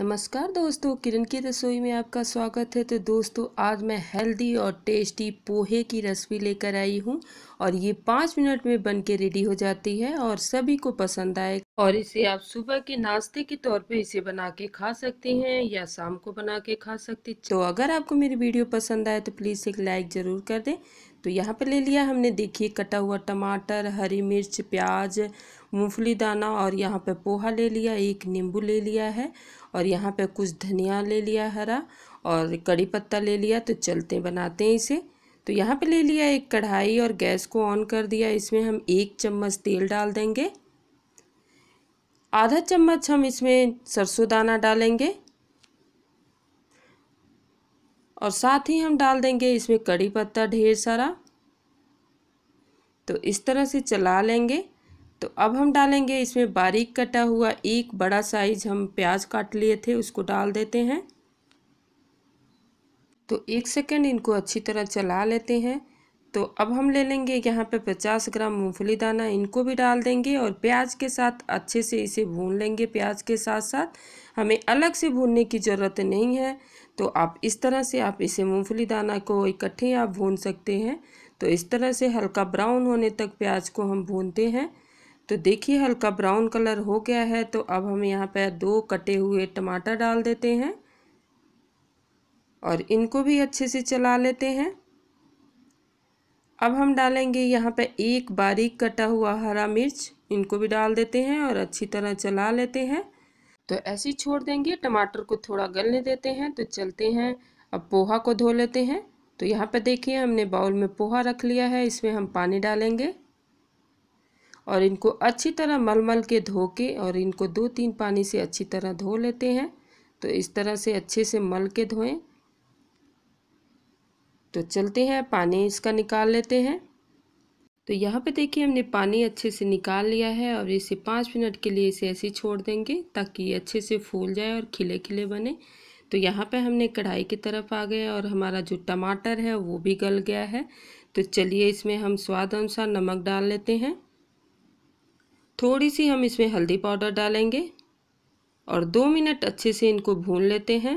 नमस्कार दोस्तों किरण की रसोई में आपका स्वागत है तो दोस्तों आज मैं हेल्दी और टेस्टी पोहे की रेसिपी लेकर आई हूँ और ये पाँच मिनट में बन के रेडी हो जाती है और सभी को पसंद आए और इसे आप सुबह के नाश्ते के तौर पे इसे बना के खा सकते हैं या शाम को बना के खा सकते तो अगर आपको मेरी वीडियो पसंद आए तो प्लीज़ एक लाइक ज़रूर कर दें तो यहाँ पे ले लिया हमने देखिए कटा हुआ टमाटर हरी मिर्च प्याज मूंगफली दाना और यहाँ पे पोहा ले लिया एक नींबू ले लिया है और यहाँ पे कुछ धनिया ले लिया हरा और कड़ी पत्ता ले लिया तो चलते बनाते हैं इसे तो यहाँ पे ले लिया एक कढ़ाई और गैस को ऑन कर दिया इसमें हम एक चम्मच तेल डाल देंगे आधा चम्मच हम इसमें सरसों दाना डालेंगे और साथ ही हम डाल देंगे इसमें कड़ी पत्ता ढेर सारा तो इस तरह से चला लेंगे तो अब हम डालेंगे इसमें बारीक कटा हुआ एक बड़ा साइज हम प्याज काट लिए थे उसको डाल देते हैं तो एक सेकेंड इनको अच्छी तरह चला लेते हैं तो अब हम ले लेंगे यहाँ पे 50 ग्राम मूंगफली दाना इनको भी डाल देंगे और प्याज के साथ अच्छे से इसे भून लेंगे प्याज के साथ साथ हमें अलग से भूनने की ज़रूरत नहीं है तो आप इस तरह से आप इसे मूंगफली दाना को इकट्ठे आप भून सकते हैं तो इस तरह से हल्का ब्राउन होने तक प्याज को हम भूनते हैं तो देखिए हल्का ब्राउन कलर हो गया है तो अब हम यहाँ पर दो कटे हुए टमाटर डाल देते हैं और इनको भी अच्छे से चला लेते हैं अब हम डालेंगे यहाँ पे एक बारीक कटा हुआ हरा मिर्च इनको भी डाल देते हैं और अच्छी तरह चला लेते हैं तो ऐसे ही छोड़ देंगे टमाटर को थोड़ा गलने देते हैं तो चलते हैं अब पोहा को धो लेते हैं तो यहाँ पे देखिए हमने बाउल में पोहा रख लिया है इसमें हम पानी डालेंगे और इनको अच्छी तरह मलमल के धो के और इनको दो तीन पानी से अच्छी तरह धो लेते हैं तो इस तरह से अच्छे से मल के धोएं तो चलते हैं पानी इसका निकाल लेते हैं तो यहाँ पे देखिए हमने पानी अच्छे से निकाल लिया है और इसे पाँच मिनट के लिए इसे ऐसे छोड़ देंगे ताकि ये अच्छे से फूल जाए और खिले खिले बने तो यहाँ पे हमने कढ़ाई की तरफ आ गए और हमारा जो टमाटर है वो भी गल गया है तो चलिए इसमें हम स्वाद अनुसार नमक डाल लेते हैं थोड़ी सी हम इसमें हल्दी पाउडर डालेंगे और दो मिनट अच्छे से इनको भून लेते हैं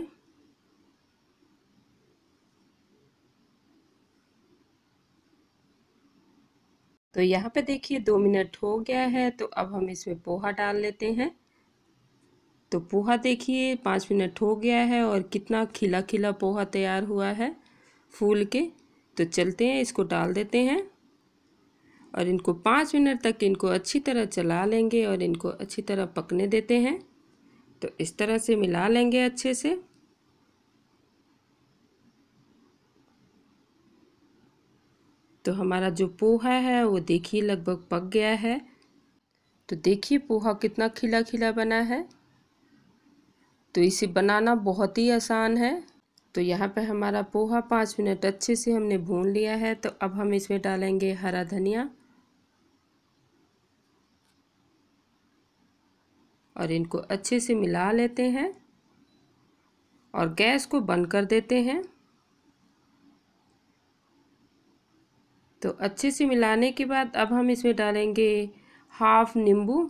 तो यहाँ पे देखिए दो मिनट हो गया है तो अब हम इसमें पोहा डाल लेते हैं तो पोहा देखिए पाँच मिनट हो गया है और कितना खिला खिला पोहा तैयार हुआ है फूल के तो चलते हैं इसको डाल देते हैं और इनको पाँच मिनट तक इनको अच्छी तरह चला लेंगे और इनको अच्छी तरह पकने देते हैं तो इस तरह से मिला लेंगे अच्छे से तो हमारा जो पोहा है वो देखिए लगभग पक गया है तो देखिए पोहा कितना खिला खिला बना है तो इसे बनाना बहुत ही आसान है तो यहाँ पे हमारा पोहा पाँच मिनट अच्छे से हमने भून लिया है तो अब हम इसमें डालेंगे हरा धनिया और इनको अच्छे से मिला लेते हैं और गैस को बंद कर देते हैं तो अच्छे से मिलाने के बाद अब हम इसमें डालेंगे हाफ नींबू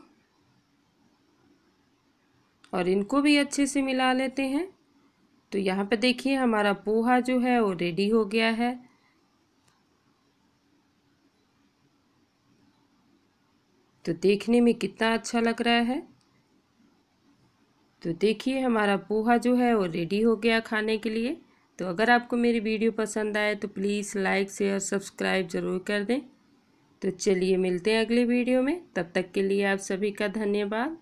और इनको भी अच्छे से मिला लेते हैं तो यहाँ पर देखिए हमारा पोहा जो है वो रेडी हो गया है तो देखने में कितना अच्छा लग रहा है तो देखिए हमारा पोहा जो है वो रेडी हो गया खाने के लिए तो अगर आपको मेरी वीडियो पसंद आए तो प्लीज़ लाइक शेयर सब्सक्राइब ज़रूर कर दें तो चलिए मिलते हैं अगले वीडियो में तब तक के लिए आप सभी का धन्यवाद